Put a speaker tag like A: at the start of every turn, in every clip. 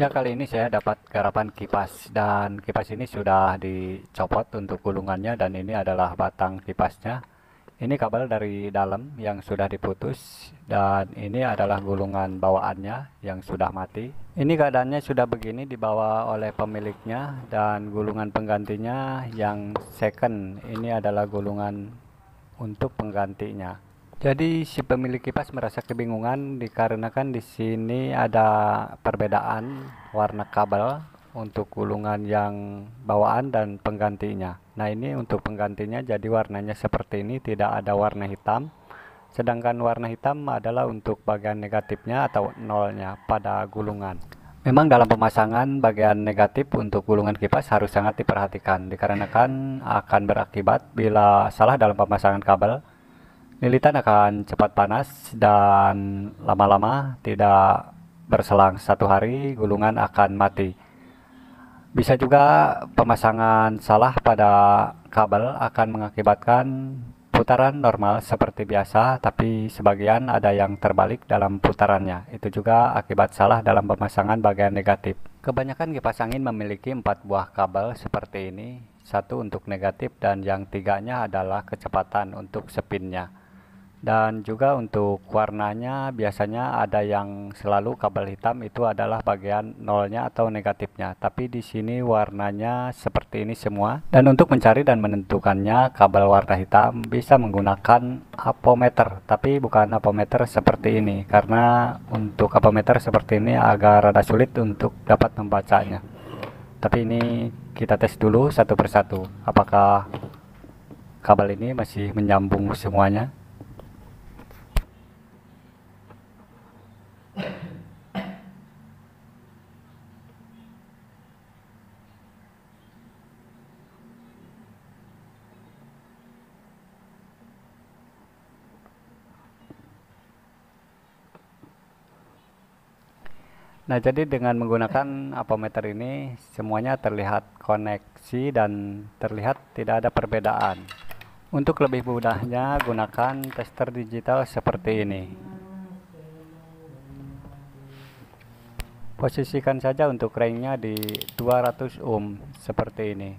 A: Ya, kali ini saya dapat garapan kipas dan kipas ini sudah dicopot untuk gulungannya dan ini adalah batang kipasnya. Ini kabel dari dalam yang sudah diputus dan ini adalah gulungan bawaannya yang sudah mati. Ini keadaannya sudah begini dibawa oleh pemiliknya dan gulungan penggantinya yang second ini adalah gulungan untuk penggantinya. Jadi si pemilik kipas merasa kebingungan dikarenakan di sini ada perbedaan warna kabel untuk gulungan yang bawaan dan penggantinya. Nah, ini untuk penggantinya jadi warnanya seperti ini tidak ada warna hitam. Sedangkan warna hitam adalah untuk bagian negatifnya atau nolnya pada gulungan. Memang dalam pemasangan bagian negatif untuk gulungan kipas harus sangat diperhatikan dikarenakan akan berakibat bila salah dalam pemasangan kabel Lilitan akan cepat panas dan lama-lama tidak berselang satu hari gulungan akan mati. Bisa juga pemasangan salah pada kabel akan mengakibatkan putaran normal seperti biasa, tapi sebagian ada yang terbalik dalam putarannya. Itu juga akibat salah dalam pemasangan bagian negatif. Kebanyakan kipas angin memiliki empat buah kabel seperti ini, satu untuk negatif dan yang tiganya adalah kecepatan untuk spinnya dan juga untuk warnanya biasanya ada yang selalu kabel hitam itu adalah bagian nolnya atau negatifnya tapi di sini warnanya seperti ini semua dan untuk mencari dan menentukannya kabel warna hitam bisa menggunakan apometer tapi bukan apometer seperti ini karena untuk apometer seperti ini agak rada sulit untuk dapat membacanya tapi ini kita tes dulu satu persatu apakah kabel ini masih menyambung semuanya Nah, jadi dengan menggunakan apometer ini semuanya terlihat koneksi dan terlihat tidak ada perbedaan. Untuk lebih mudahnya gunakan tester digital seperti ini. Posisikan saja untuk ringnya di 200 ohm seperti ini.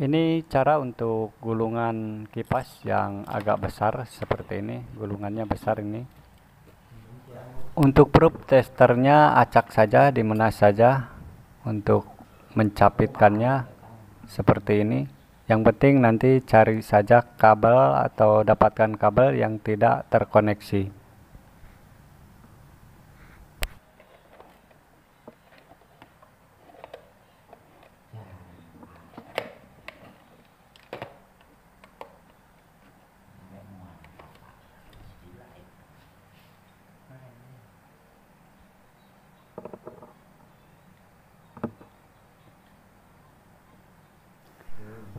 A: Ini cara untuk gulungan kipas yang agak besar seperti ini, gulungannya besar ini. Untuk probe testernya acak saja, di mana saja untuk mencapitkannya seperti ini. Yang penting nanti cari saja kabel atau dapatkan kabel yang tidak terkoneksi.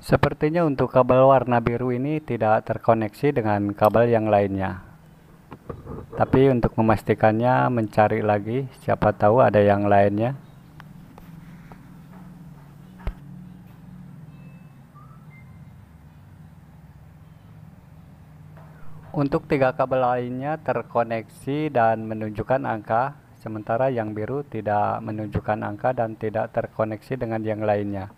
A: Sepertinya untuk kabel warna biru ini tidak terkoneksi dengan kabel yang lainnya. Tapi untuk memastikannya mencari lagi, siapa tahu ada yang lainnya. Untuk tiga kabel lainnya terkoneksi dan menunjukkan angka, sementara yang biru tidak menunjukkan angka dan tidak terkoneksi dengan yang lainnya.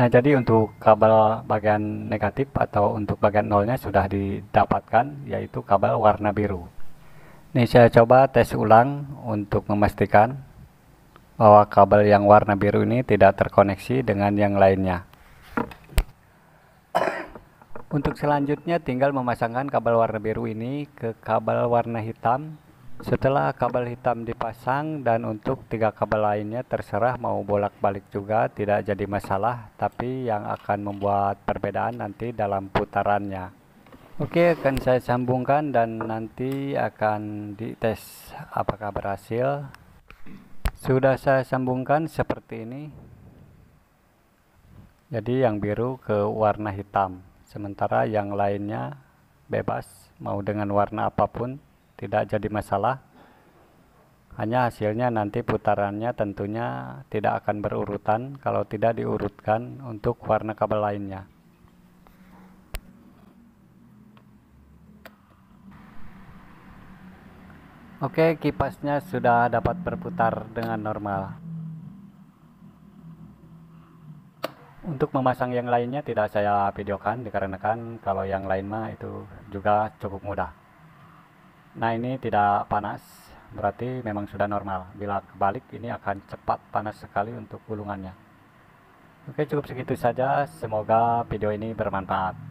A: Nah, jadi untuk kabel bagian negatif atau untuk bagian nolnya sudah didapatkan, yaitu kabel warna biru. Ini saya coba tes ulang untuk memastikan bahwa kabel yang warna biru ini tidak terkoneksi dengan yang lainnya. Untuk selanjutnya tinggal memasangkan kabel warna biru ini ke kabel warna hitam setelah kabel hitam dipasang dan untuk tiga kabel lainnya terserah mau bolak-balik juga tidak jadi masalah tapi yang akan membuat perbedaan nanti dalam putarannya. Oke akan saya sambungkan dan nanti akan dites apakah berhasil. Sudah saya sambungkan seperti ini. Jadi yang biru ke warna hitam sementara yang lainnya bebas mau dengan warna apapun tidak jadi masalah hanya hasilnya nanti putarannya tentunya tidak akan berurutan kalau tidak diurutkan untuk warna kabel lainnya Oke kipasnya sudah dapat berputar dengan normal Untuk memasang yang lainnya tidak saya videokan dikarenakan kalau yang lain mah itu juga cukup mudah Nah ini tidak panas berarti memang sudah normal. Bila kebalik ini akan cepat panas sekali untuk gulungannya. Oke cukup segitu saja. Semoga video ini bermanfaat.